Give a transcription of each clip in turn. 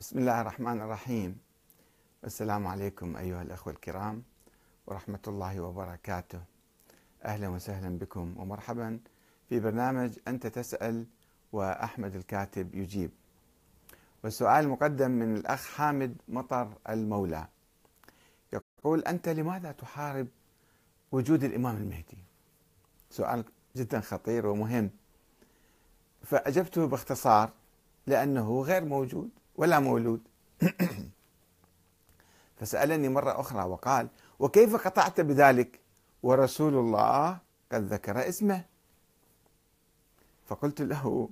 بسم الله الرحمن الرحيم السلام عليكم أيها الأخوة الكرام ورحمة الله وبركاته أهلا وسهلا بكم ومرحبا في برنامج أنت تسأل وأحمد الكاتب يجيب والسؤال مقدم من الأخ حامد مطر المولى يقول أنت لماذا تحارب وجود الإمام المهدي سؤال جدا خطير ومهم فأجبته باختصار لأنه غير موجود ولا مولود فسألني مرة أخرى وقال وكيف قطعت بذلك ورسول الله قد ذكر اسمه فقلت له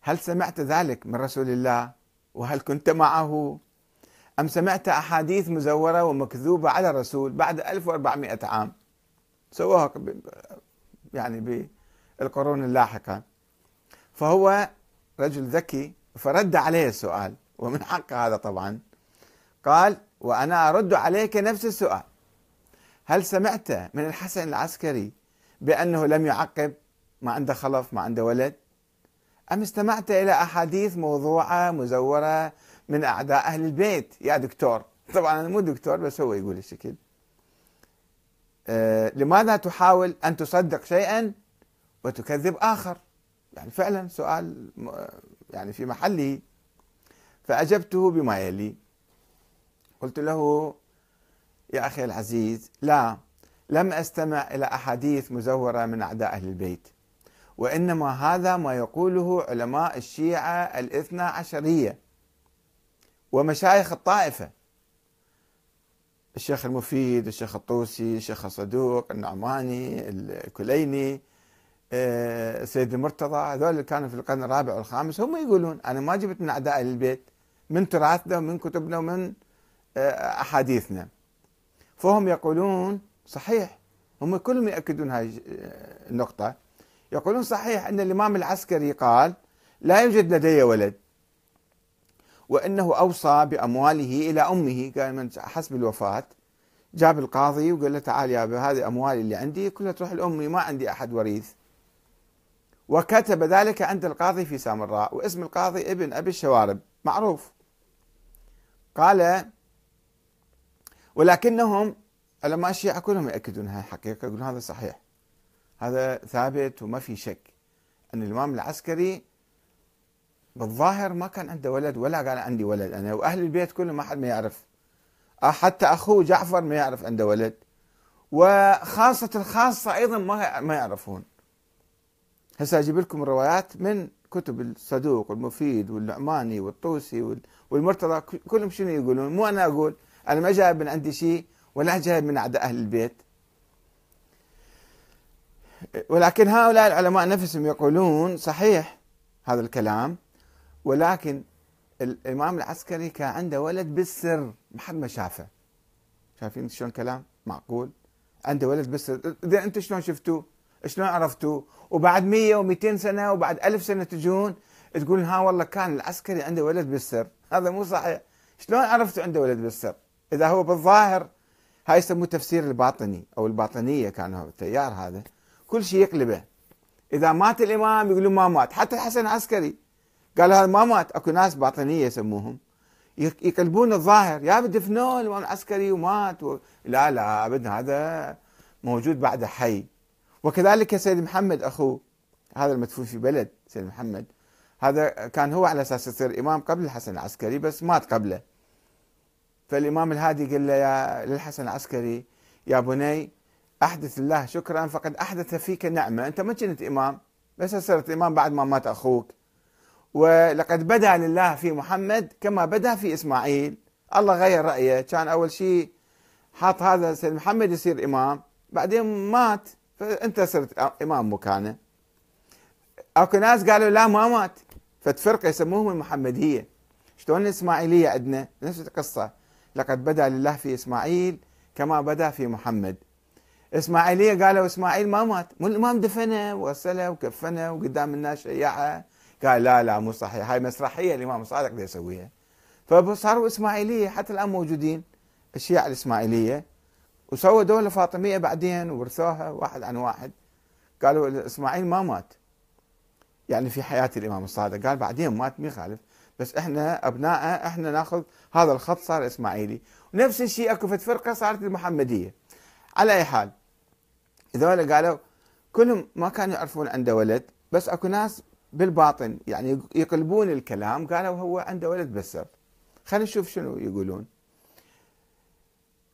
هل سمعت ذلك من رسول الله وهل كنت معه أم سمعت أحاديث مزورة ومكذوبة على الرسول بعد 1400 عام سواها يعني بالقرون اللاحقة فهو رجل ذكي فرد عليه السؤال ومن حق هذا طبعا قال وأنا أرد عليك نفس السؤال هل سمعت من الحسن العسكري بأنه لم يعقب ما عنده خلف ما عنده ولد أم استمعت إلى أحاديث موضوعة مزورة من أعداء أهل البيت يا دكتور طبعا أنا مو دكتور بس هو يقول الشكل أه لماذا تحاول أن تصدق شيئا وتكذب آخر يعني فعلا سؤال آه، يعني في محله فأجبته بما يلي قلت له يا أخي العزيز لا لم أستمع إلى أحاديث مزورة من أعداء أهل البيت وإنما هذا ما يقوله علماء الشيعة الاثنى عشرية ومشايخ الطائفة الشيخ المفيد الشيخ الطوسي الشيخ الصدوق النعماني الكليني السيد آه، المرتضى هذول اللي كانوا في القرن الرابع والخامس هم يقولون أنا ما جبت من أعداء أهل البيت من تراثنا ومن كتبنا ومن آه، أحاديثنا فهم يقولون صحيح هم كلهم يأكدون هذه آه، النقطة يقولون صحيح أن الإمام العسكري قال لا يوجد لدي ولد وأنه أوصى بأمواله إلى أمه قال من حسب الوفاة جاب القاضي وقال له تعال يا أبي هذه أموالي اللي عندي كلها تروح لأمي ما عندي أحد وريث وكتب ذلك عند القاضي في سامراء واسم القاضي ابن أبي الشوارب معروف قال ولكنهم علماء الشيعة كلهم يأكدون هاي الحقيقة يقولون هذا صحيح هذا ثابت وما في شك أن الإمام العسكري بالظاهر ما كان عنده ولد ولا قال عندي ولد أنا وأهل البيت كلهم ما حد ما يعرف أه، حتى أخوه جعفر ما يعرف عنده ولد وخاصة الخاصة أيضا ما ما يعرفون هسه أجيب لكم الروايات من كتب الصدوق والمفيد والنعماني والطوسي وال... والمرتضى كلهم شنو يقولون مو أنا أقول أنا ما جايب من عندي شيء ولا جايب من أعداء أهل البيت ولكن هؤلاء العلماء نفسهم يقولون صحيح هذا الكلام ولكن الإمام العسكري كان عنده ولد بالسر ما حد ما شافه شايفين شلون كلام معقول عنده ولد بالسر إذا أنت شلون شفتوه شلون عرفتوه وبعد 100 و200 سنة وبعد ألف سنة تجون تقول ها والله كان العسكري عنده ولد بالسر هذا مو صحيح شلون عرفتوا عنده ولد بالسر اذا هو بالظاهر هاي يسموه تفسير الباطني او الباطنيه كان هو التيار هذا كل شيء يقلبه اذا مات الامام يقولون ما مات حتى الحسن العسكري قال هذا ما مات اكو ناس باطنيه يسموهم يقلبون الظاهر يا بدفنوه الامام العسكري ومات و... لا لا ابدا هذا موجود بعد حي وكذلك سيد محمد اخوه هذا المدفون في بلد سيد محمد هذا كان هو على اساس يصير امام قبل الحسن العسكري بس مات قبله فالامام الهادي قال له يا للحسن العسكري يا بني احدث الله شكرا فقد احدث فيك نعمه انت ما كنت امام بس صرت امام بعد ما مات اخوك ولقد بدا لله في محمد كما بدا في اسماعيل الله غير رايه كان اول شيء حاط هذا سيد محمد يصير امام بعدين مات فانت صرت امام مكانه اكو ناس قالوا لا ما مات فتفرقة يسموهم المحمدية شلون الإسماعيلية عندنا نفس القصة لقد بدا لله في إسماعيل كما بدا في محمد إسماعيلية قالوا إسماعيل ما مات مو الإمام دفنه وغسله وكفنه وقدام الناس شيعه قال لا لا مو صحيح هاي مسرحية الإمام صادق اللي يسويها فصاروا إسماعيلية حتى الآن موجودين الشيعة الإسماعيلية وسووا دولة فاطمية بعدين وورثوها واحد عن واحد قالوا إسماعيل ما مات يعني في حياة الإمام الصادق قال بعدين مات ما يخالف بس احنا ابنائه احنا ناخذ هذا الخط صار اسماعيلي ونفس الشيء اكو فرقه صارت المحمديه على اي حال هذول قالوا كلهم ما كانوا يعرفون عنده ولد بس اكو ناس بالباطن يعني يقلبون الكلام قالوا هو عنده ولد بالسر خلينا نشوف شنو يقولون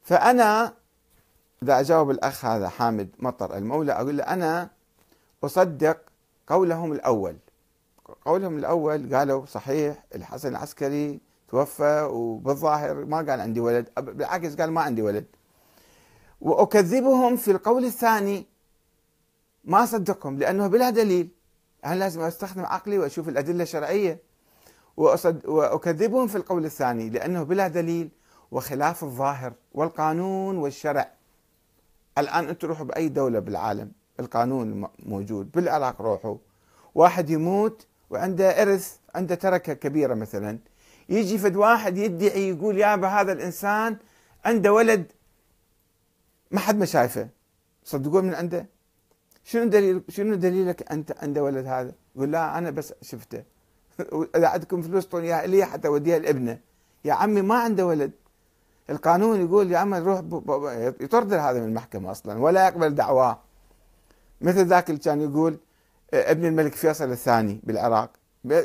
فانا اذا اجاوب الاخ هذا حامد مطر المولى اقول له انا اصدق قولهم الأول قولهم الأول قالوا صحيح الحسن العسكري توفى وبالظاهر ما قال عندي ولد بالعكس قال ما عندي ولد وأكذبهم في القول الثاني ما أصدقهم لأنه بلا دليل أنا لازم أستخدم عقلي وأشوف الأدلة الشرعية وأكذبهم في القول الثاني لأنه بلا دليل وخلاف الظاهر والقانون والشرع الآن أنتم روحوا بأي دولة بالعالم القانون موجود بالعراق روحه واحد يموت وعنده إرث عنده تركة كبيرة مثلا يجي فد واحد يدعي يقول يابا هذا الإنسان عنده ولد ما حد ما شايفه صدقون من عنده شنو دليل شنو دليلك انت عنده ولد هذا؟ يقول لا انا بس شفته اذا عندكم فلوس طون لي حتى اوديها لابنه يا عمي ما عنده ولد القانون يقول يا عمي روح يطرد هذا من المحكمه اصلا ولا يقبل دعواه مثل ذاك اللي كان يقول آه، ابن الملك فيصل الثاني بالعراق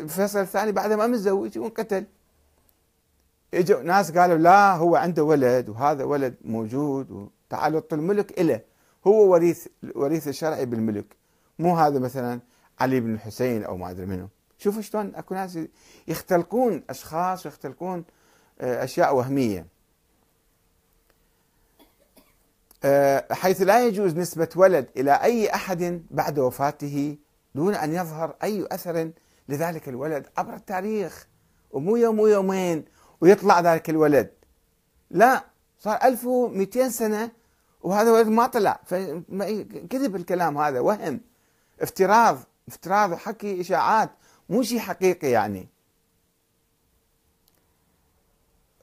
فيصل الثاني بعد ما متزوج وانقتل اجوا ناس قالوا لا هو عنده ولد وهذا ولد موجود اعطوا الملك له هو وريث الوريث الشرعي بالملك مو هذا مثلا علي بن الحسين او ما ادري منو شوفوا شلون اكو ناس يختلقون اشخاص ويختلقون آه، اشياء وهميه آه، حيث لا يجوز نسبة ولد إلى أي أحد بعد وفاته دون أن يظهر أي أثر لذلك الولد عبر التاريخ ومو يوم ويومين ويطلع ذلك الولد لا صار 1200 سنة وهذا الولد ما طلع كذب الكلام هذا وهم افتراض افتراض وحكي إشاعات مو شيء حقيقي يعني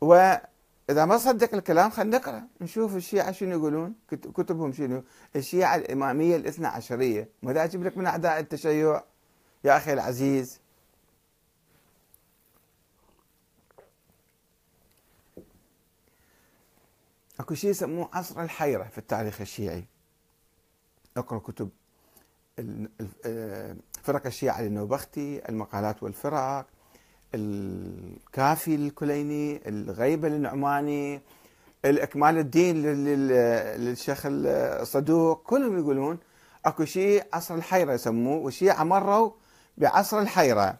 و اذا ما صدق الكلام خلينا نقرا نشوف الشيعه شنو يقولون كتبهم شنو الشيعه الاماميه الاثنا عشريه ما اجيب لك من اعداء التشيع يا اخي العزيز اكو شيء يسموه عصر الحيره في التاريخ الشيعي اقرا كتب آه، فرق الشيعة للنوبختي المقالات والفرق الكافي الكليني الغيبة للنعماني الإكمال الدين للشيخ الصدوق كلهم يقولون اكو شيء عصر الحيرة يسموه وشيء مروا بعصر الحيرة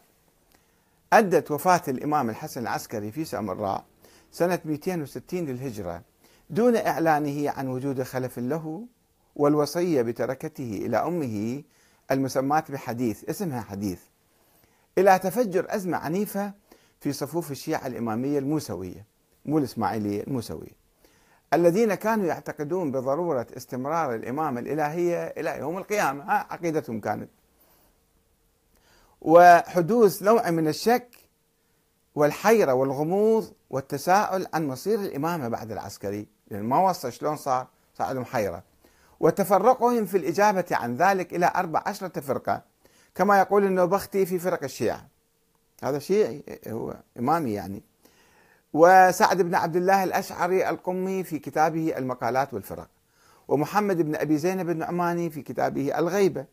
أدت وفاة الإمام الحسن العسكري في سامراء سنة 260 للهجرة دون إعلانه عن وجود خلف له والوصية بتركته إلى أمه المسماة بحديث اسمها حديث إلى تفجر أزمة عنيفة في صفوف الشيعة الإمامية الموسوية مو الإسماعيلية الموسوية الذين كانوا يعتقدون بضرورة استمرار الإمامة الإلهية إلى يوم القيامة ها عقيدتهم كانت وحدوث نوع من الشك والحيرة والغموض والتساؤل عن مصير الإمامة بعد العسكري لأن ما وصل شلون صار صار عندهم حيرة وتفرقهم في الإجابة عن ذلك إلى أربع عشرة فرقة كما يقول النوبختي في فرق الشيعة هذا شيعي هو إمامي يعني وسعد بن عبد الله الأشعري القمي في كتابه المقالات والفرق ومحمد بن أبي زينب النعماني في كتابه الغيبة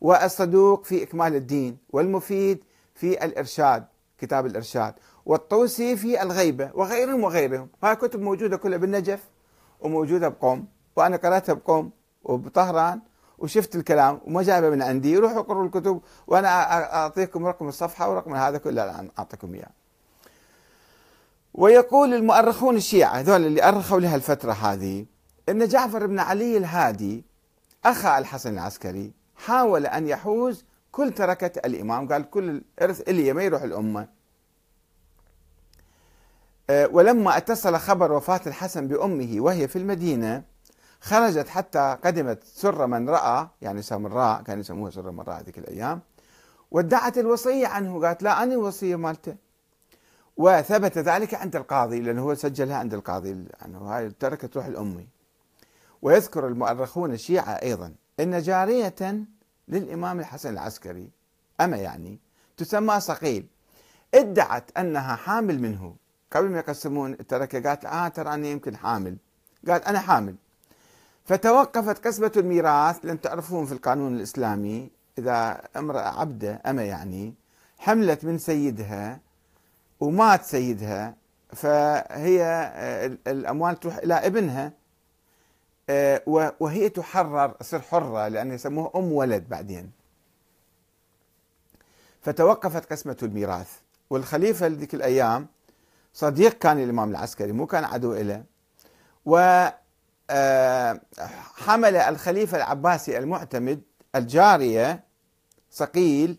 والصدوق في إكمال الدين والمفيد في الإرشاد كتاب الإرشاد والطوسي في الغيبة وغيرهم وغيرهم هاي كتب موجودة كلها بالنجف وموجودة بقوم وأنا قرأتها بقوم وبطهران وشفت الكلام وما جايبه من عندي روحوا اقروا الكتب وانا اعطيكم رقم الصفحه ورقم هذا كله الان اعطيكم اياه. ويقول المؤرخون الشيعه هذول اللي ارخوا لها الفتره هذه ان جعفر بن علي الهادي اخا الحسن العسكري حاول ان يحوز كل تركه الامام قال كل الارث اللي ما يروح الامه. أه، ولما اتصل خبر وفاه الحسن بامه وهي في المدينه خرجت حتى قدمت سر من رأى يعني سمراء كانوا يسموها سر من رأى ذيك الأيام وادعت الوصية عنه قالت لا أنا الوصية مالته وثبت ذلك عند القاضي لأنه هو سجلها عند القاضي أنه هاي التركة تروح الامي ويذكر المؤرخون الشيعة أيضا أن جارية للإمام الحسن العسكري أما يعني تسمى صقيل ادعت أنها حامل منه قبل ما يقسمون التركة قالت آه ترى أنا يمكن حامل قالت أنا حامل فتوقفت قسمة الميراث لن تعرفون في القانون الإسلامي إذا امرأة عبدة أما يعني حملت من سيدها ومات سيدها فهي آه، الأموال تروح إلى ابنها آه، وهي تحرر تصير حرة لأن يسموها أم ولد بعدين فتوقفت قسمة الميراث والخليفة لذيك الأيام صديق كان الإمام العسكري مو كان عدو له و آه، حمل الخليفة العباسي المعتمد الجارية صقيل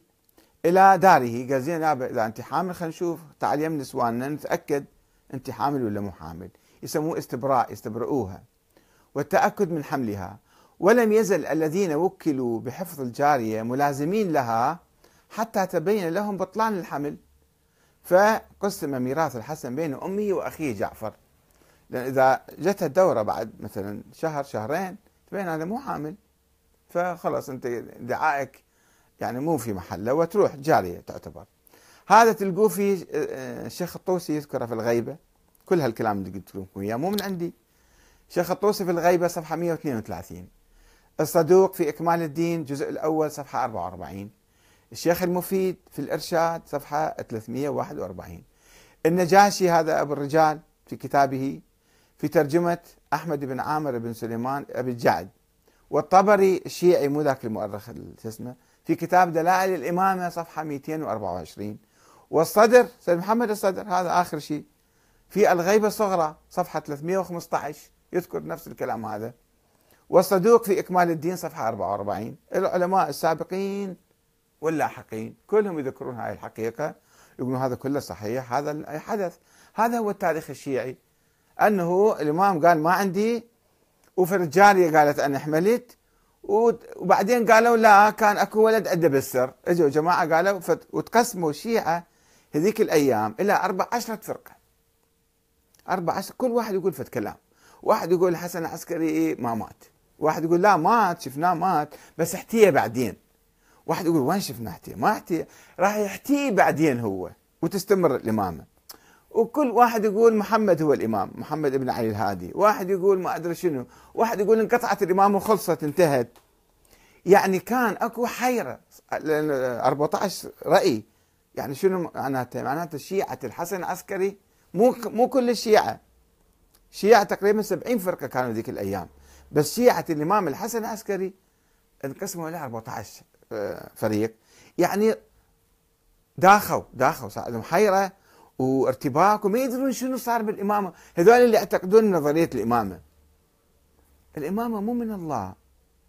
إلى داره قال زين إذا أنت حامل خلينا نشوف تعال يم نسواننا نتأكد أنت حامل ولا مو حامل يسموه استبراء يستبرئوها والتأكد من حملها ولم يزل الذين وكلوا بحفظ الجارية ملازمين لها حتى تبين لهم بطلان الحمل فقسم ميراث الحسن بين أمه وأخيه جعفر لأن إذا جت الدورة بعد مثلا شهر شهرين تبين هذا مو حامل فخلاص أنت دعائك يعني مو في محله وتروح جارية تعتبر هذا تلقوه في الشيخ آه، الطوسي يذكره في الغيبة كل هالكلام اللي قلت لكم إياه مو من عندي الشيخ الطوسي في الغيبة صفحة 132 الصدوق في إكمال الدين الجزء الأول صفحة 44 الشيخ المفيد في الإرشاد صفحة 341 النجاشي هذا أبو الرجال في كتابه في ترجمة أحمد بن عامر بن سليمان أبي الجعد والطبري الشيعي مو ذاك المؤرخ اسمه في كتاب دلائل الإمامة صفحة 224 والصدر سيد محمد الصدر هذا آخر شيء في الغيبة الصغرى صفحة 315 يذكر نفس الكلام هذا والصدوق في إكمال الدين صفحة 44 العلماء السابقين واللاحقين كلهم يذكرون هاي الحقيقة يقولون هذا كله صحيح هذا حدث هذا هو التاريخ الشيعي انه الامام قال ما عندي وفي الجاريه قالت انا حملت وبعدين قالوا لا كان اكو ولد ادب السر اجوا جماعه قالوا وتقسموا الشيعه هذيك الايام الى اربع عشرة فرقه اربع عشرة كل واحد يقول فت كلام واحد يقول الحسن العسكري ما مات واحد يقول لا مات شفناه مات بس احتيه بعدين واحد يقول وين شفناه احتيه ما احتيه راح يحتيه بعدين هو وتستمر الامامه وكل واحد يقول محمد هو الامام محمد بن علي الهادي واحد يقول ما ادري شنو واحد يقول انقطعت الامامه وخلصت انتهت يعني كان اكو حيره 14 راي يعني شنو معناته معناته شيعه الحسن العسكري مو مو كل الشيعه شيعه تقريبا 70 فرقه كانوا ذيك الايام بس شيعه الامام الحسن العسكري انقسموا الى 14 آه، فريق يعني داخوا داخوا صار عندهم حيره وارتباك وما يدرون شنو صار بالإمامة هذول اللي يعتقدون نظرية الإمامة الإمامة مو من الله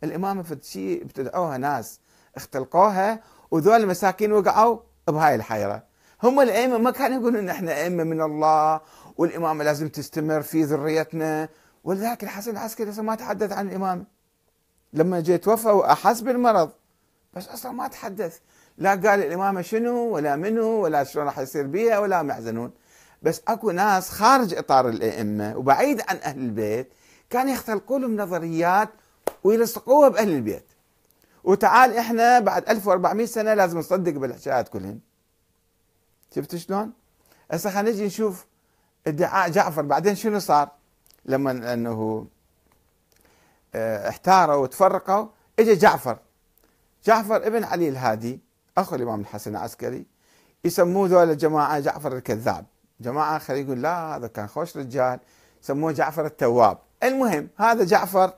الإمامة شيء ابتدعوها ناس اختلقوها وذول المساكين وقعوا بهاي الحيرة هم الأئمة ما كانوا يقولون إحنا أئمة من الله والإمامة لازم تستمر في ذريتنا ولذلك الحسن العسكري أصلا ما تحدث عن الإمامة لما جاء توفى وأحس بالمرض بس أصلا ما تحدث لا قال الإمامة شنو ولا منو ولا شلون راح يصير بيها ولا هم يحزنون بس اكو ناس خارج اطار الائمه وبعيد عن اهل البيت كان يختلقوا لهم نظريات ويلصقوها باهل البيت وتعال احنا بعد 1400 سنه لازم نصدق بالحكايات كلهن شفت شلون؟ هسه خلينا نجي نشوف ادعاء جعفر بعدين شنو صار؟ لما انه آه، احتاروا وتفرقوا اجى جعفر جعفر ابن علي الهادي اخو الامام الحسن العسكري يسموه ذولا جماعه جعفر الكذاب جماعه خلي يقول لا هذا كان خوش رجال سموه جعفر التواب المهم هذا جعفر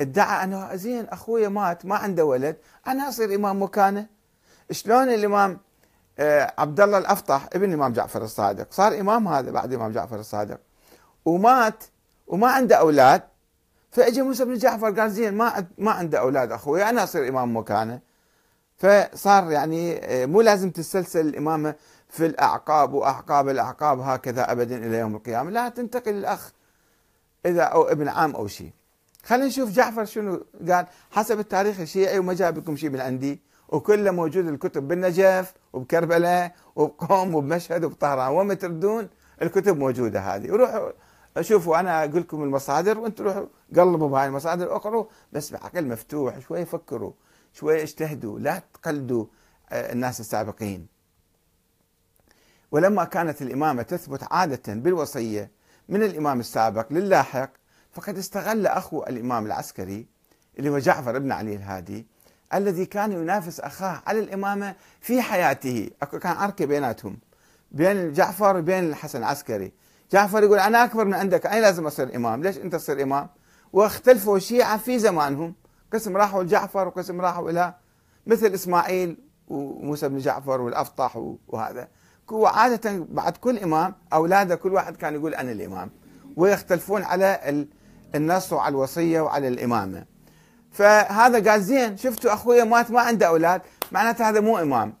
ادعى انه زين اخويا مات ما عنده ولد انا اصير امام مكانه شلون الامام آه، عبد الله الافطح ابن الامام جعفر الصادق صار امام هذا بعد الامام جعفر الصادق ومات وما عنده اولاد فاجى موسى بن جعفر قال زين ما ما عنده اولاد اخوي انا اصير امام مكانه فصار يعني آه، مو لازم تسلسل الإمامة في الأعقاب وأعقاب الأعقاب هكذا أبدا إلى يوم القيامة لا تنتقل الأخ إذا أو ابن عام أو شيء خلينا نشوف جعفر شنو قال حسب التاريخ الشيعي وما جابكم شيء من عندي وكله موجود الكتب بالنجف وبكربلاء وبقوم وبمشهد وبطهران وما تردون الكتب موجودة هذه وروحوا شوفوا أنا أقول لكم المصادر وأنتم روحوا قلبوا بهاي المصادر اقروا بس بعقل مفتوح شوي فكروا شوية اجتهدوا لا تقلدوا آه، الناس السابقين ولما كانت الإمامة تثبت عادة بالوصية من الإمام السابق للاحق فقد استغل أخو الإمام العسكري اللي هو جعفر بن علي الهادي الذي كان ينافس أخاه على الإمامة في حياته كان عركة بيناتهم بين جعفر وبين الحسن العسكري جعفر يقول أنا أكبر من عندك أنا لازم أصير إمام ليش أنت تصير إمام واختلفوا شيعة في زمانهم قسم راحوا لجعفر وقسم راحوا إلى مثل إسماعيل وموسى بن جعفر والأفطح وهذا وعادة بعد كل إمام أولاده كل واحد كان يقول أنا الإمام ويختلفون على النص وعلى الوصية وعلى الإمامة فهذا قال زين شفتوا أخويا مات ما عنده أولاد معناته هذا مو إمام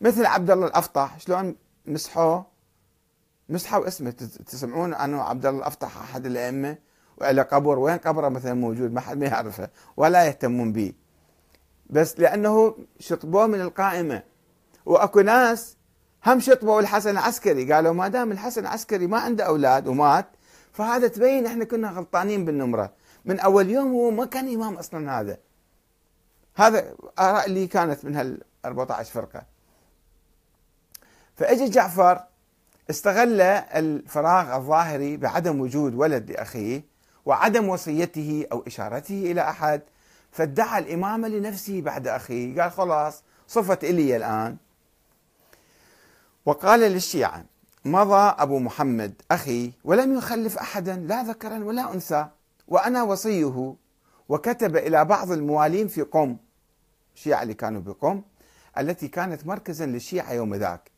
مثل عبد الله الأفطح شلون مسحوه مسحوا اسمه تسمعون أنه عبد الله الأفطح أحد الأئمة وإلى قبر وين قبره مثلا موجود ما حد ما يعرفه ولا يهتمون به بس لأنه شطبوه من القائمة وأكو ناس هم شطبوا الحسن العسكري قالوا ما دام الحسن العسكري ما عنده أولاد ومات فهذا تبين احنا كنا غلطانين بالنمرة من أول يوم هو ما كان إمام أصلا هذا هذا آراء اللي كانت من هال 14 فرقة فاجى جعفر استغل الفراغ الظاهري بعدم وجود ولد لاخيه وعدم وصيته أو إشارته إلى أحد فادعى الإمامة لنفسه بعد أخيه قال خلاص صفت إلي الآن وقال للشيعة مضى أبو محمد أخي ولم يخلف أحدا لا ذكرا ولا أنثى وأنا وصيه وكتب إلى بعض الموالين في قم الشيعة اللي كانوا بقم التي كانت مركزا للشيعة يوم ذاك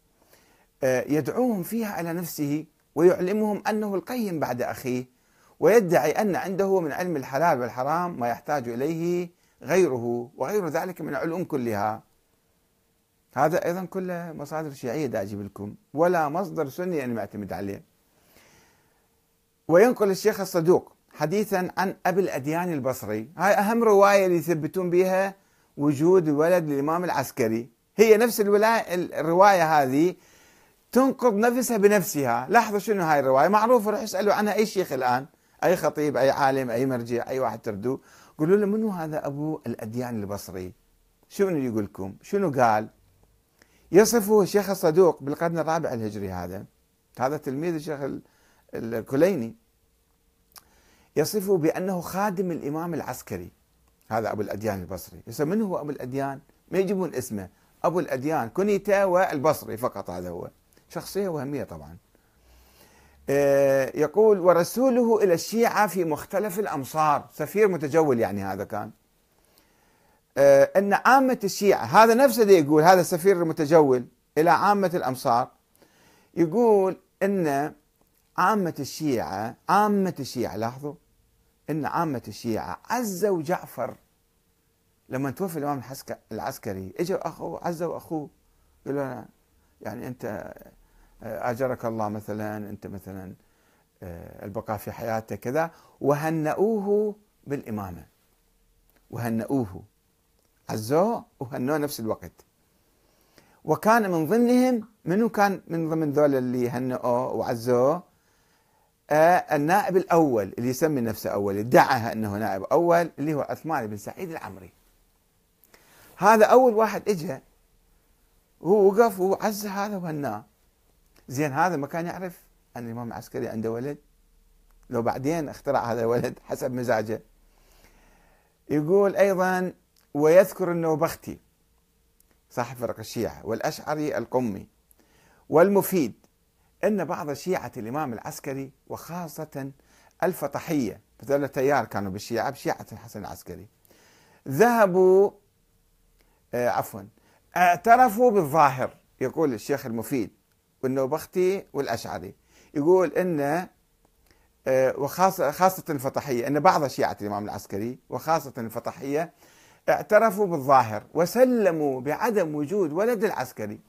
آه، يدعوهم فيها على نفسه ويعلمهم أنه القيم بعد أخيه ويدعي أن عنده من علم الحلال والحرام ما يحتاج إليه غيره وغير ذلك من العلوم كلها هذا أيضا كله مصادر شيعية دا أجيب لكم ولا مصدر سني أنا معتمد عليه وينقل الشيخ الصدوق حديثا عن أبي الأديان البصري هاي أهم رواية اللي يثبتون بها وجود ولد للإمام العسكري هي نفس الرواية هذه تنقض نفسها بنفسها لاحظوا شنو هاي الرواية معروفة روح اسألوا عنها أي شيخ الآن اي خطيب اي عالم اي مرجع اي واحد تردوه قولوا له منو هذا ابو الاديان البصري شنو يقول لكم شنو قال يصفه الشيخ الصدوق بالقرن الرابع الهجري هذا هذا تلميذ الشيخ الكليني يصفه بأنه خادم الإمام العسكري هذا أبو الأديان البصري يسا من هو أبو الأديان ما يجيبون اسمه أبو الأديان كنيته والبصري فقط هذا هو شخصية وهمية طبعا آه، يقول ورسوله إلى الشيعة في مختلف الأمصار سفير متجول يعني هذا كان آه، أن عامة الشيعة هذا نفسه دي يقول هذا السفير المتجول إلى عامة الأمصار يقول أن عامة الشيعة عامة الشيعة لاحظوا أن عامة الشيعة عزة وجعفر لما توفي الإمام العسكري إجوا أخوه عزة وأخوه قالوا يعني أنت آه، اجرك الله مثلا انت مثلا آه، البقاء في حياته كذا وهنؤوه بالامامه وهنؤوه عزوه وهنوه نفس الوقت وكان من ضمنهم منو كان من ضمن ذول اللي هنؤوه وعزوه آه النائب الاول اللي يسمي نفسه اول ادعى انه نائب اول اللي هو عثمان بن سعيد العمري هذا اول واحد إجا هو وقف وعز هذا وهناه زين هذا ما كان يعرف أن الإمام العسكري عنده ولد لو بعدين اخترع هذا الولد حسب مزاجه يقول أيضا ويذكر النوبختي صاحب فرق الشيعة والأشعري القمي والمفيد أن بعض شيعة الإمام العسكري وخاصة الفطحية مثل تيار كانوا بالشيعة بشيعة الحسن العسكري ذهبوا آه، عفوا اعترفوا بالظاهر يقول الشيخ المفيد والنوبختي والأشعري يقول أن آه، وخاصة خاصة الفطحية أن بعض شيعة الإمام العسكري وخاصة الفطحية اعترفوا بالظاهر وسلموا بعدم وجود ولد العسكري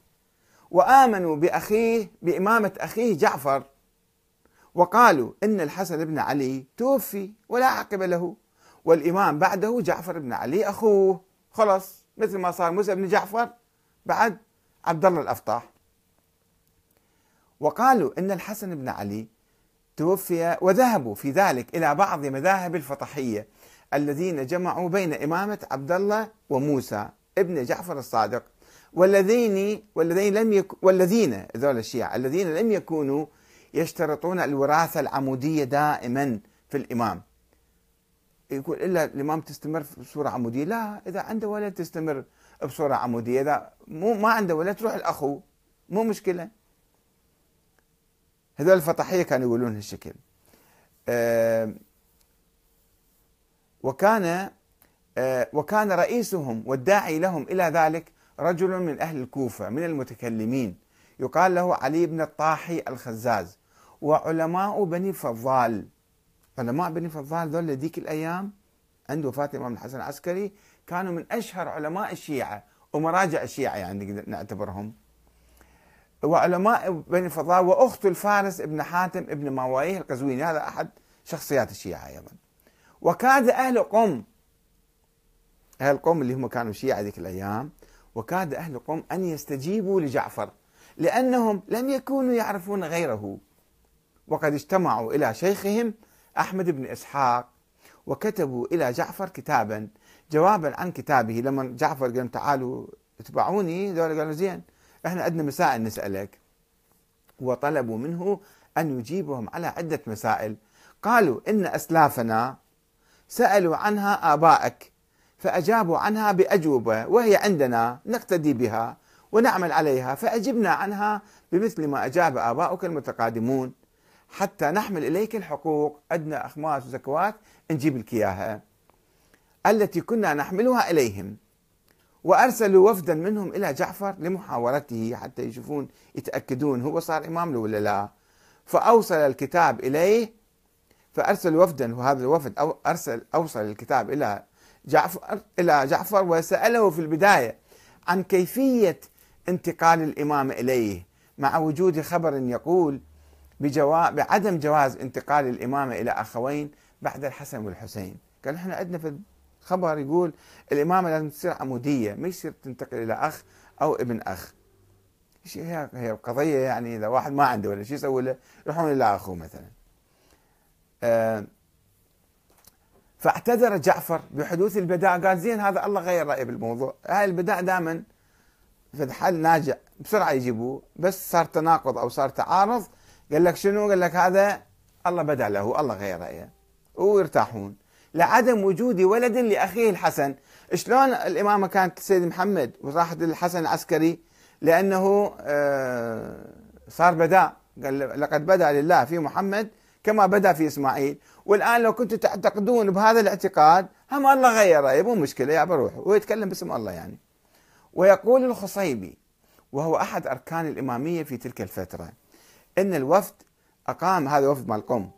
وآمنوا بأخيه بإمامة أخيه جعفر وقالوا إن الحسن بن علي توفي ولا عقب له والإمام بعده جعفر بن علي أخوه خلص مثل ما صار موسى بن جعفر بعد عبد الله الأفطاح وقالوا ان الحسن بن علي توفي وذهبوا في ذلك الى بعض مذاهب الفطحيه الذين جمعوا بين امامه عبد الله وموسى ابن جعفر الصادق والذين والذين لم يك والذين ذول الشيعة الذين لم يكونوا يشترطون الوراثة العمودية دائما في الإمام يقول إلا الإمام تستمر بصورة عمودية لا إذا عنده ولد تستمر بصورة عمودية إذا مو ما عنده ولد تروح الأخو مو مشكلة هذول الفطحية كانوا يقولون هالشكل وكان وكان رئيسهم والداعي لهم إلى ذلك رجل من أهل الكوفة من المتكلمين يقال له علي بن الطاحي الخزاز وعلماء بني فضال علماء بني فضال ذول ذيك الأيام عند وفاة الإمام الحسن العسكري كانوا من أشهر علماء الشيعة ومراجع الشيعة يعني نعتبرهم وعلماء بني الفضاء وأخت الفارس ابن حاتم ابن ماويه القزويني هذا أحد شخصيات الشيعة أيضا وكاد أهل قم أهل قم اللي هم كانوا شيعة ذيك الأيام وكاد أهل قم أن يستجيبوا لجعفر لأنهم لم يكونوا يعرفون غيره وقد اجتمعوا إلى شيخهم أحمد بن إسحاق وكتبوا إلى جعفر كتابا جوابا عن كتابه لما جعفر قال تعالوا اتبعوني قالوا زين احنا عندنا مسائل نسألك وطلبوا منه أن يجيبهم على عدة مسائل قالوا إن أسلافنا سألوا عنها آبائك فأجابوا عنها بأجوبة وهي عندنا نقتدي بها ونعمل عليها فأجبنا عنها بمثل ما أجاب آباؤك المتقادمون حتى نحمل إليك الحقوق عندنا أخماس وزكوات نجيب لك إياها التي كنا نحملها إليهم وأرسلوا وفدا منهم إلى جعفر لمحاورته حتى يشوفون يتأكدون هو صار إمام له ولا لا فأوصل الكتاب إليه فأرسل وفدا وهذا الوفد أو أرسل أوصل الكتاب إلى جعفر إلى جعفر وسأله في البداية عن كيفية انتقال الإمام إليه مع وجود خبر يقول بجواب بعدم جواز انتقال الإمامة إلى أخوين بعد الحسن والحسين قال احنا عندنا في خبر يقول الإمامة لازم تصير عمودية ما يصير تنتقل إلى أخ أو ابن أخ هي هي قضية يعني إذا واحد ما عنده ولا شيء يسوي له يروحون إلى أخوه مثلا آه، فاعتذر جعفر بحدوث البداء قال زين هذا الله غير رأيه بالموضوع هاي البداء دائما في الحل ناجع بسرعة يجيبوه بس صار تناقض أو صار تعارض قال لك شنو قال لك هذا الله بدا له الله غير رأيه ويرتاحون لعدم وجود ولد لاخيه الحسن شلون الامامه كانت سيد محمد وراحت للحسن العسكري لانه آه، صار بدا قال لقد بدا لله في محمد كما بدا في اسماعيل والان لو كنتم تعتقدون بهذا الاعتقاد هم الله غيره مو مشكله يا بروح ويتكلم باسم الله يعني ويقول الخصيبي وهو احد اركان الاماميه في تلك الفتره ان الوفد اقام هذا وفد مال قم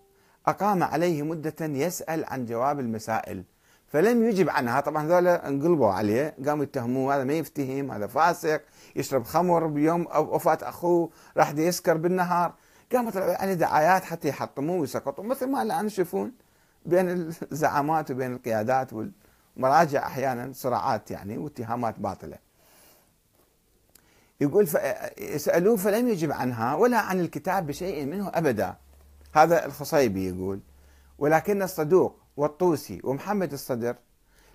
أقام عليه مدة يسأل عن جواب المسائل فلم يجب عنها طبعا هذول انقلبوا عليه قاموا يتهموه هذا ما يفتهم هذا فاسق يشرب خمر بيوم أو وفاة أخوه راح يسكر بالنهار قاموا طلعوا عليه دعايات حتى يحطموه ويسقطوا مثل ما الآن يشوفون بين الزعامات وبين القيادات والمراجع أحيانا صراعات يعني واتهامات باطلة يقول يسألوه فلم يجب عنها ولا عن الكتاب بشيء منه أبدا هذا الخصيبي يقول ولكن الصدوق والطوسي ومحمد الصدر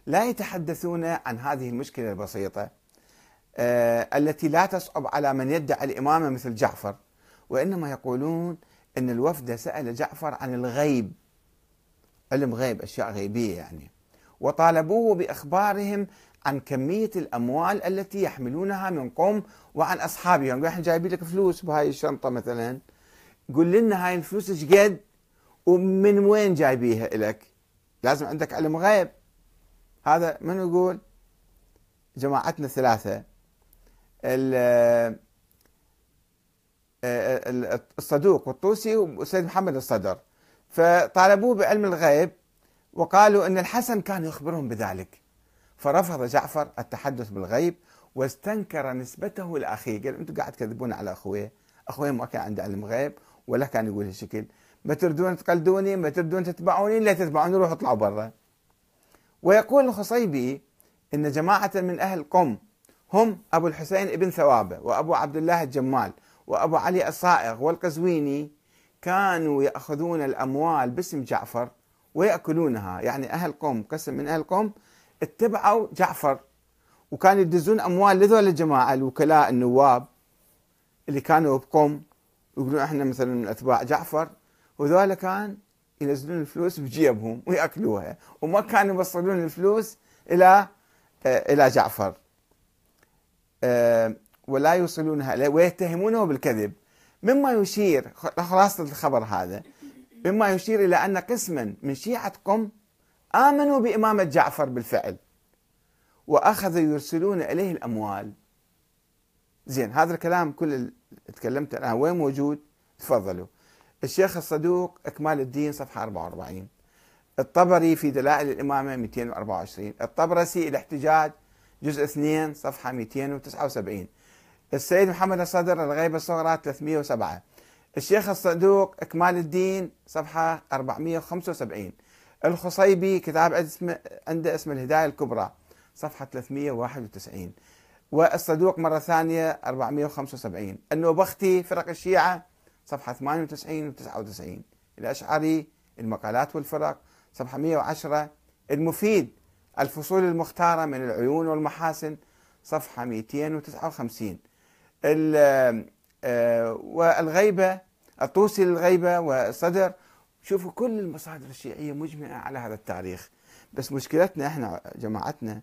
لا يتحدثون عن هذه المشكلة البسيطة آه، التي لا تصعب على من يدعي الإمامة مثل جعفر وإنما يقولون أن الوفد سأل جعفر عن الغيب علم غيب أشياء غيبية يعني وطالبوه بإخبارهم عن كمية الأموال التي يحملونها من قوم وعن أصحابهم يعني احنا جايبين لك فلوس بهاي الشنطة مثلاً قول لنا هاي الفلوس ايش قد ومن وين جايبيها لك لازم عندك علم غيب هذا من يقول جماعتنا الثلاثة آه، الصدوق والطوسي والسيد محمد الصدر فطالبوه بعلم الغيب وقالوا أن الحسن كان يخبرهم بذلك فرفض جعفر التحدث بالغيب واستنكر نسبته لأخيه قال أنتم قاعد تكذبون على اخويه اخويه ما كان عنده علم غيب ولا كان يقول هالشكل ما تردون تقلدوني ما تردون تتبعوني لا تتبعوني روحوا اطلعوا برا ويقول الخصيبي ان جماعه من اهل قم هم ابو الحسين ابن ثوابه وابو عبد الله الجمال وابو علي الصائغ والقزويني كانوا ياخذون الاموال باسم جعفر وياكلونها يعني اهل قوم قسم من اهل قوم اتبعوا جعفر وكانوا يدزون اموال لذول الجماعه الوكلاء النواب اللي كانوا بقوم يقولون احنا مثلا من اتباع جعفر وذولا كان ينزلون الفلوس بجيبهم وياكلوها وما كانوا يوصلون الفلوس الى آه، الى جعفر آه، ولا يوصلونها ويتهمونه بالكذب مما يشير خلاصة الخبر هذا مما يشير إلى أن قسما من شيعة قم آمنوا بإمامة جعفر بالفعل وأخذوا يرسلون إليه الأموال زين هذا الكلام كل اللي تكلمت عنه وين موجود؟ تفضلوا الشيخ الصدوق اكمال الدين صفحه 44 الطبري في دلائل الامامه 224 الطبرسي الاحتجاج جزء 2 صفحه 279 السيد محمد الصدر الغيبه الصغرى 307 الشيخ الصدوق اكمال الدين صفحه 475 الخصيبي كتاب عنده اسم الهدايه الكبرى صفحه 391 والصدوق مرة ثانية 475 النوبختي فرق الشيعة صفحة 98 و 99 الأشعري المقالات والفرق صفحة 110 المفيد الفصول المختارة من العيون والمحاسن صفحة 259 آه، والغيبة الطوسي للغيبة والصدر شوفوا كل المصادر الشيعية مجمعة على هذا التاريخ بس مشكلتنا احنا جماعتنا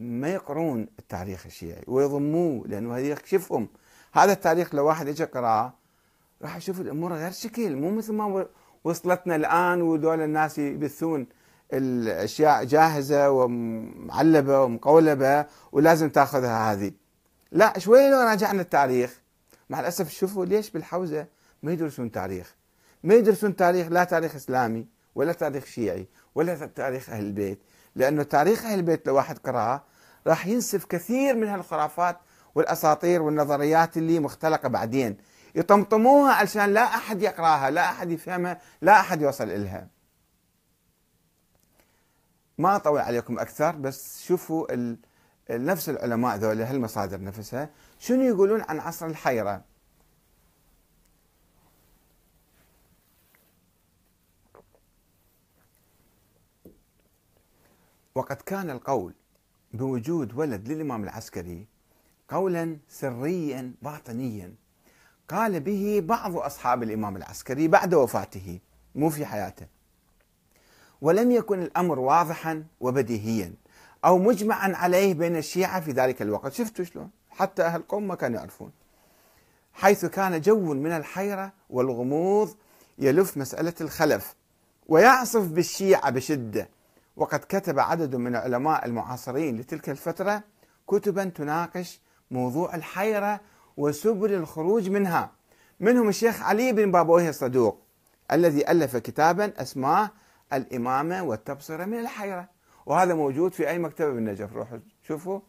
ما يقرون التاريخ الشيعي ويضموه لانه هذا يكشفهم هذا التاريخ لو واحد اجى قراه راح يشوف الامور غير شكل مو مثل ما وصلتنا الان ودول الناس يبثون الاشياء جاهزه ومعلبه ومقولبه ولازم تاخذها هذه لا شوي لو راجعنا التاريخ مع الاسف شوفوا ليش بالحوزه ما يدرسون تاريخ ما يدرسون تاريخ لا تاريخ اسلامي ولا تاريخ شيعي ولا تاريخ اهل البيت لأنه تاريخ أهل البيت لو واحد قرأه راح ينسف كثير من هالخرافات والأساطير والنظريات اللي مختلقة بعدين يطمطموها علشان لا أحد يقراها لا أحد يفهمها لا أحد يوصل إلها ما أطول عليكم أكثر بس شوفوا نفس العلماء ذولا هالمصادر نفسها شنو يقولون عن عصر الحيرة وقد كان القول بوجود ولد للإمام العسكري قولا سريا باطنيا قال به بعض أصحاب الإمام العسكري بعد وفاته مو في حياته ولم يكن الأمر واضحا وبديهيا أو مجمعا عليه بين الشيعة في ذلك الوقت شفتوا شلون حتى أهل قوم ما كانوا يعرفون حيث كان جو من الحيرة والغموض يلف مسألة الخلف ويعصف بالشيعة بشدة وقد كتب عدد من العلماء المعاصرين لتلك الفترة كتبا تناقش موضوع الحيرة وسبل الخروج منها منهم الشيخ علي بن بابويه الصدوق الذي ألف كتابا أسماه الإمامة والتبصرة من الحيرة وهذا موجود في أي مكتبة بالنجف روحوا شوفوا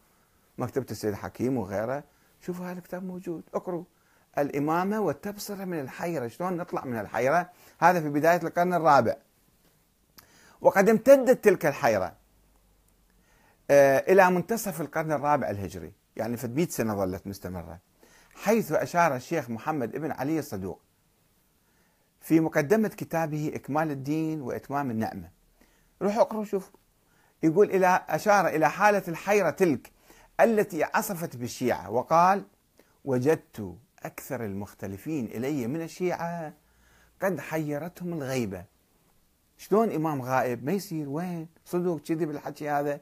مكتبة السيد حكيم وغيره شوفوا هذا الكتاب موجود اقروا الإمامة والتبصرة من الحيرة شلون نطلع من الحيرة هذا في بداية القرن الرابع وقد امتدت تلك الحيرة آه، إلى منتصف القرن الرابع الهجري يعني في 100 سنة ظلت مستمرة حيث أشار الشيخ محمد ابن علي الصدوق في مقدمة كتابه إكمال الدين وإتمام النعمة روحوا اقروا شوفوا يقول إلى أشار إلى حالة الحيرة تلك التي عصفت بالشيعة وقال وجدت أكثر المختلفين إلي من الشيعة قد حيرتهم الغيبة شلون إمام غائب ما يصير وين صدق كذب الحكي هذا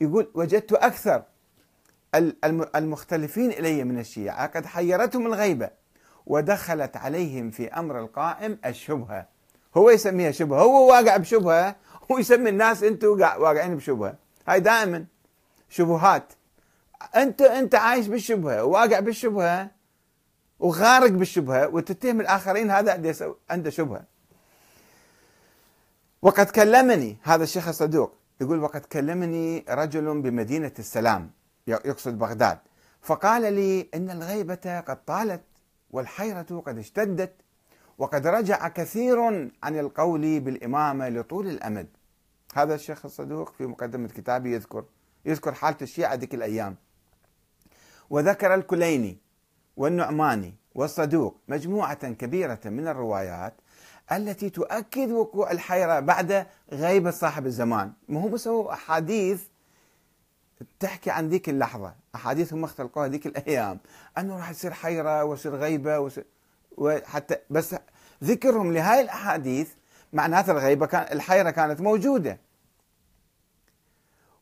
يقول وجدت أكثر المختلفين إلي من الشيعة قد حيرتهم الغيبة ودخلت عليهم في أمر القائم الشبهة هو يسميها شبهة هو واقع بشبهة هو يسمي الناس أنتم واقعين بشبهة هاي دائما شبهات أنت أنت عايش بالشبهة وواقع بالشبهة وغارق بالشبهة وتتهم الآخرين هذا عنده شبهة وقد كلمني هذا الشيخ الصدوق يقول وقد كلمني رجل بمدينة السلام يقصد بغداد فقال لي إن الغيبة قد طالت والحيرة قد اشتدت وقد رجع كثير عن القول بالإمامة لطول الأمد هذا الشيخ الصدوق في مقدمة كتابه يذكر يذكر حالة الشيعة ذيك الأيام وذكر الكليني والنعماني والصدوق مجموعة كبيرة من الروايات التي تؤكد وقوع الحيرة بعد غيبة صاحب الزمان ما هو بس هو أحاديث تحكي عن ذيك اللحظة أحاديث هم اختلقوها ذيك الأيام أنه راح يصير حيرة ويصير غيبة وصير وحتى بس ذكرهم لهاي الأحاديث معناتها الغيبة كان الحيرة كانت موجودة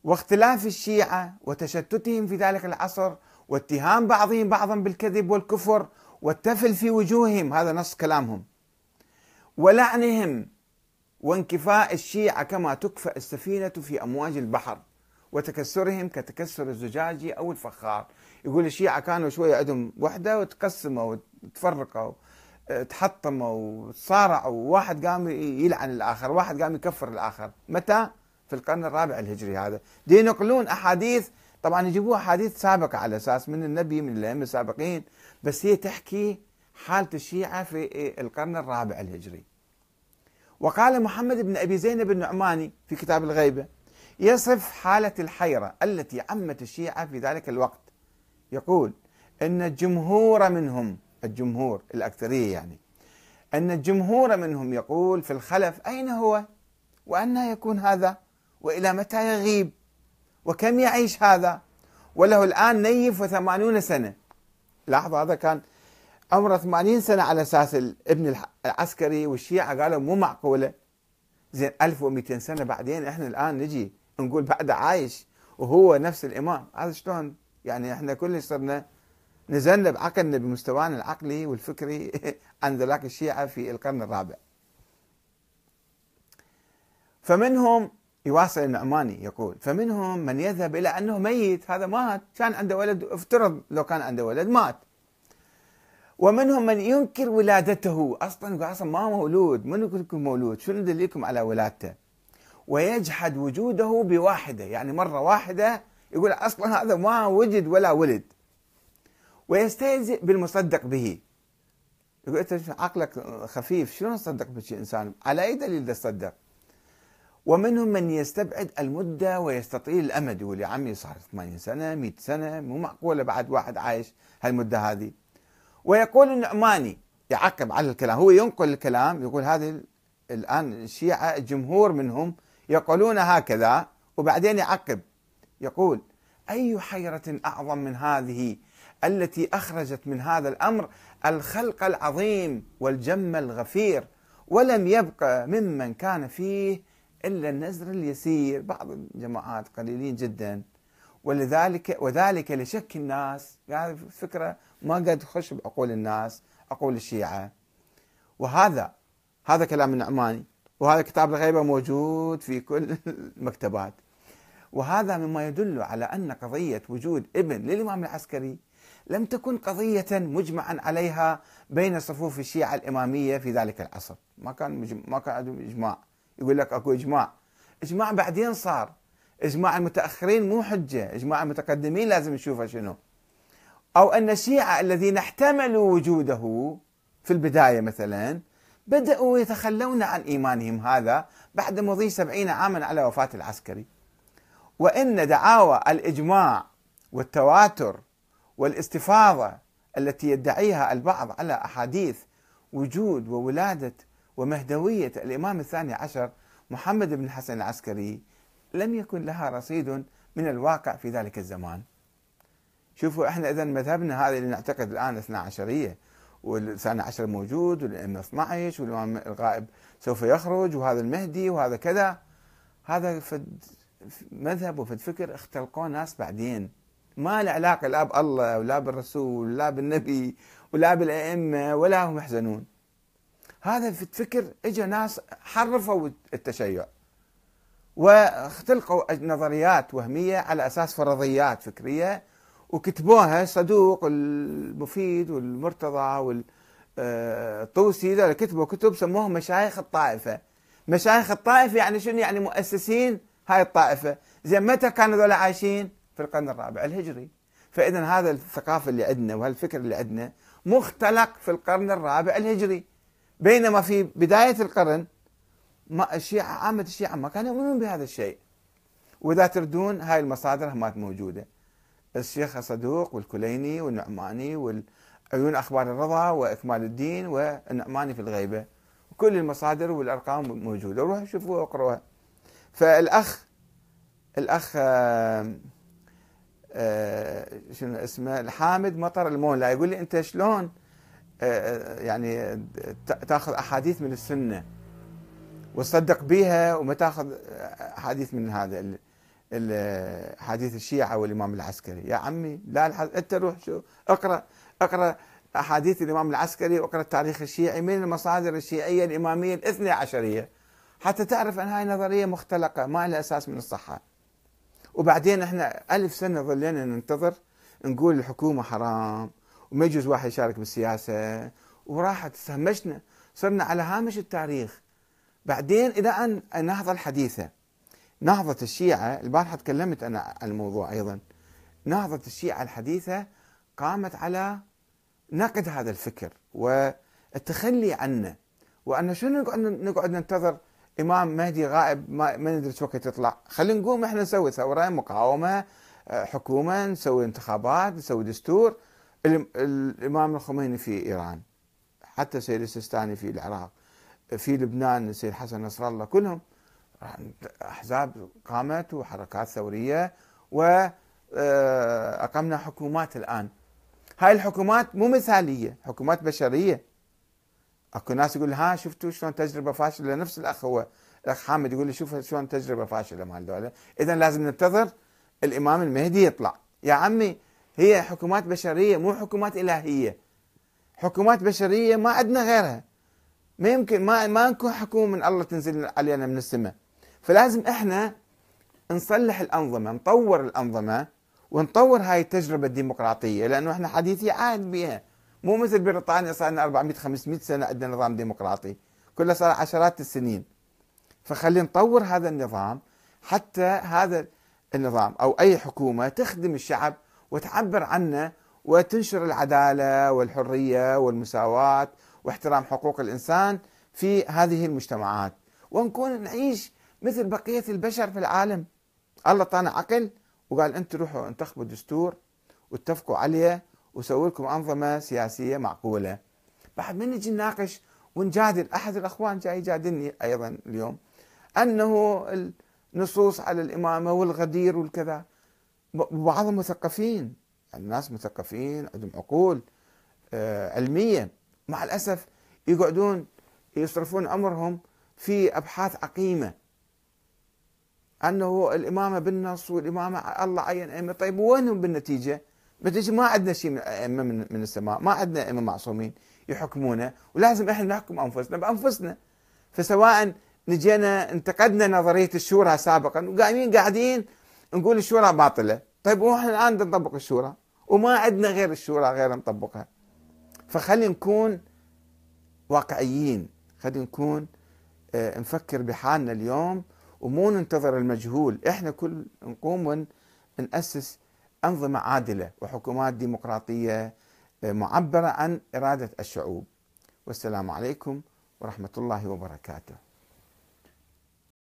واختلاف الشيعة وتشتتهم في ذلك العصر واتهام بعضهم بعضا بالكذب والكفر والتفل في وجوههم هذا نص كلامهم ولعنهم وانكفاء الشيعة كما تكفأ السفينة في أمواج البحر وتكسرهم كتكسر الزجاجي أو الفخار يقول الشيعة كانوا شوية عندهم وحدة وتقسموا وتفرقوا آه، تحطموا وتصارعوا واحد قام يلعن الآخر واحد قام يكفر الآخر متى؟ في القرن الرابع الهجري هذا دي ينقلون أحاديث طبعا يجيبوها أحاديث سابقة على أساس من النبي من الأئمة السابقين بس هي تحكي حالة الشيعة في آه، القرن الرابع الهجري وقال محمد بن أبي زينب النعماني في كتاب الغيبة يصف حالة الحيرة التي عمت الشيعة في ذلك الوقت يقول أن الجمهور منهم الجمهور الأكثرية يعني أن الجمهور منهم يقول في الخلف أين هو وأنى يكون هذا وإلى متى يغيب وكم يعيش هذا وله الآن نيف وثمانون سنة لاحظوا هذا كان عمره 80 سنه على اساس الابن العسكري والشيعه قالوا مو معقوله زين 1200 سنه بعدين احنا الان نجي نقول بعده عايش وهو نفس الامام هذا شلون يعني احنا كلش صرنا نزلنا بعقلنا بمستوانا العقلي والفكري عن ذلك الشيعه في القرن الرابع فمنهم يواصل النعماني يقول فمنهم من يذهب الى انه ميت هذا مات كان عنده ولد افترض لو كان عنده ولد مات ومنهم من ينكر ولادته اصلا يقول اصلا ما مولود من يقول لكم مولود شنو دليلكم على ولادته ويجحد وجوده بواحده يعني مره واحده يقول اصلا هذا ما وجد ولا ولد ويستهزئ بالمصدق به يقول انت عقلك خفيف شلون تصدق بشيء انسان على اي دليل تصدق ومنهم من يستبعد المده ويستطيل الامد يقول يا عمي صار 80 سنه 100 سنه مو معقوله بعد واحد عايش هالمده هذه ويقول النعماني يعقب على الكلام هو ينقل الكلام يقول هذه الآن الشيعة جمهور منهم يقولون هكذا وبعدين يعقب يقول أي حيرة أعظم من هذه التي أخرجت من هذا الأمر الخلق العظيم والجم الغفير ولم يبقى ممن كان فيه إلا النزر اليسير بعض الجماعات قليلين جدا ولذلك وذلك لشك الناس هذه يعني فكرة ما قد خش بعقول الناس عقول الشيعة وهذا هذا كلام النعماني وهذا كتاب الغيبة موجود في كل المكتبات وهذا مما يدل على أن قضية وجود ابن للإمام العسكري لم تكن قضية مجمعا عليها بين صفوف الشيعة الإمامية في ذلك العصر ما كان مجمع ما كان عندهم إجماع يقول لك أكو إجماع إجماع بعدين صار إجماع المتأخرين مو حجة إجماع المتقدمين لازم نشوفه شنو أو أن الشيعة الذين احتملوا وجوده في البداية مثلا بدأوا يتخلون عن إيمانهم هذا بعد مضي سبعين عاما على وفاة العسكري وإن دعاوى الإجماع والتواتر والاستفاضة التي يدعيها البعض على أحاديث وجود وولادة ومهدوية الإمام الثاني عشر محمد بن الحسن العسكري لم يكن لها رصيد من الواقع في ذلك الزمان شوفوا احنا اذا مذهبنا هذا اللي نعتقد الان اثنا عشريه والثاني عشر موجود والائمه 12 والامام الغائب سوف يخرج وهذا المهدي وهذا كذا هذا فد مذهب وفد فكر اختلقوه ناس بعدين ما له علاقه لا بالله ولا بالرسول ولا بالنبي ولا بالائمه ولا هم يحزنون هذا فد فكر اجى ناس حرفوا التشيع واختلقوا نظريات وهميه على اساس فرضيات فكريه وكتبوها صدوق المفيد والمرتضى والطوسي آه، ذولا كتبوا كتب سموهم مشايخ الطائفة مشايخ الطائفة يعني شنو يعني مؤسسين هاي الطائفة زين متى كانوا ذولا عايشين في القرن الرابع الهجري فإذا هذا الثقافة اللي عندنا وهالفكر اللي عندنا مختلق في القرن الرابع الهجري بينما في بداية القرن ما الشيعة عامة الشيعة ما كانوا يؤمنون بهذا الشيء وإذا تردون هاي المصادر ما موجودة الشيخ الصدوق والكليني والنعماني والعيون أخبار الرضا وإكمال الدين والنعماني في الغيبة كل المصادر والأرقام موجودة روحوا شوفوها واقروها فالأخ الأخ آه، آه، شنو اسمه الحامد مطر لا يقول لي أنت شلون آه، يعني تاخذ أحاديث من السنة وتصدق بها وما تاخذ أحاديث من هذا حديث الشيعة والإمام العسكري يا عمي لا الحديث. أنت روح شو اقرأ اقرأ أحاديث الإمام العسكري واقرأ التاريخ الشيعي من المصادر الشيعية الإمامية الاثنى عشرية حتى تعرف أن هاي نظرية مختلقة ما لها أساس من الصحة وبعدين احنا ألف سنة ظلينا ننتظر نقول الحكومة حرام وما يجوز واحد يشارك بالسياسة وراحت سهمشنا صرنا على هامش التاريخ بعدين إلى أن النهضة الحديثة نهضة الشيعة البارحة تكلمت أنا عن الموضوع أيضا نهضة الشيعة الحديثة قامت على نقد هذا الفكر والتخلي عنه وأن شنو نقعد ننتظر إمام مهدي غائب ما, ما ندري وقت يطلع خلينا نقوم إحنا نسوي ثورة مقاومة آه، حكومة نسوي انتخابات نسوي دستور الإمام الخميني في إيران حتى سيد السيستاني في العراق في لبنان السيد حسن نصر الله كلهم أحزاب قامت وحركات ثورية وأقمنا آه، حكومات الآن هاي الحكومات مو مثالية حكومات بشرية اكو ناس يقول ها شفتوا شلون تجربة فاشلة نفس الأخ هو الأخ حامد يقول لي شوف شلون تجربة فاشلة مال دولة إذا لازم ننتظر الإمام المهدي يطلع يا عمي هي حكومات بشرية مو حكومات إلهية حكومات بشرية ما عندنا غيرها ما يمكن ما ما نكون حكومة من الله تنزل علينا من السماء فلازم احنا نصلح الانظمه نطور الانظمه ونطور هاي التجربه الديمقراطيه لانه احنا حديثي عاد بها مو مثل بريطانيا صار لنا 400 500 سنه عندنا نظام ديمقراطي كله صار عشرات السنين فخلينا نطور هذا النظام حتى هذا النظام او اي حكومه تخدم الشعب وتعبر عنه وتنشر العداله والحريه والمساواه واحترام حقوق الانسان في هذه المجتمعات ونكون نعيش مثل بقية البشر في العالم الله طانا عقل وقال أنتم روحوا انتخبوا دستور واتفقوا عليه وسووا لكم أنظمة سياسية معقولة بعد ما نجي نناقش ونجادل أحد الأخوان جاي يجادلني أيضا اليوم أنه النصوص على الإمامة والغدير والكذا وبعضهم مثقفين الناس يعني مثقفين عندهم عقول آه، علمية مع الأسف يقعدون يصرفون عمرهم في أبحاث عقيمة انه الامامه بالنص والامامه الله عين ائمه، طيب وينهم بالنتيجه؟ بالنتيجه ما عندنا شيء من ائمه من السماء، ما عندنا ائمه معصومين يحكمونه ولازم احنا نحكم انفسنا بانفسنا. فسواء نجينا انتقدنا نظريه الشورى سابقا وقايمين قاعدين نقول الشورى باطله، طيب واحنا الان نطبق الشورى وما عندنا غير الشورى غير نطبقها. فخلي نكون واقعيين، خلي نكون آه، نفكر بحالنا اليوم ومو ننتظر المجهول احنا كل نقوم ونأسس أنظمة عادلة وحكومات ديمقراطية آه، معبرة عن إرادة الشعوب والسلام عليكم ورحمة الله وبركاته